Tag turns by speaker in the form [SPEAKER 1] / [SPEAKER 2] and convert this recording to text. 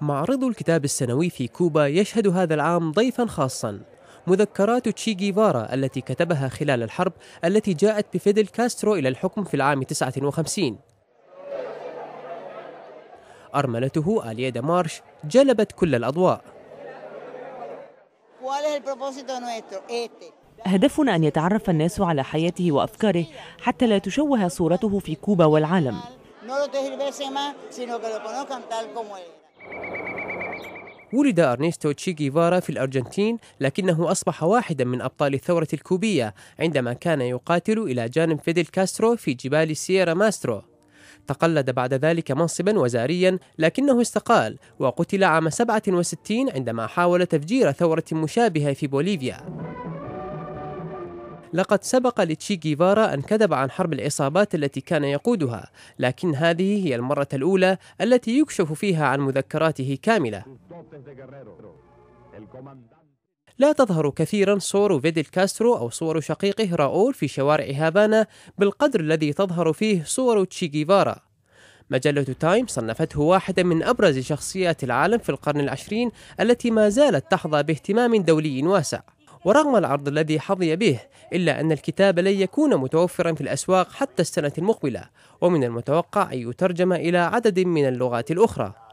[SPEAKER 1] معرض الكتاب السنوي في كوبا يشهد هذا العام ضيفا خاصا مذكرات تشي جيفارا التي كتبها خلال الحرب التي جاءت بفيدل كاسترو إلى الحكم في العام 59
[SPEAKER 2] أرملته آليدا مارش جلبت كل الأضواء هدفنا أن يتعرف الناس على حياته وأفكاره حتى لا تشوه صورته في كوبا والعالم ولد أرنيستو تشي جيفارا
[SPEAKER 1] في الأرجنتين لكنه أصبح واحدا من أبطال الثورة الكوبية عندما كان يقاتل إلى جانب فيديل كاسترو في جبال سيرا ماسترو تقلد بعد ذلك منصبا وزاريا لكنه استقال وقتل عام 67 عندما حاول تفجير ثورة مشابهة في بوليفيا لقد سبق لتشي جيفارا أن كذب عن حرب العصابات التي كان يقودها لكن هذه هي المرة الأولى التي يكشف فيها عن مذكراته كاملة لا تظهر كثيرا صور فيديل كاسترو أو صور شقيقه راؤول في شوارع هافانا بالقدر الذي تظهر فيه صور تشي جيفارا مجلة تايم صنفته واحدة من أبرز شخصيات العالم في القرن العشرين التي ما زالت تحظى باهتمام دولي واسع ورغم العرض الذي حظي به إلا أن الكتاب لن يكون متوفرا في الأسواق حتى السنة المقبلة ومن المتوقع أن يترجم إلى عدد
[SPEAKER 3] من اللغات الأخرى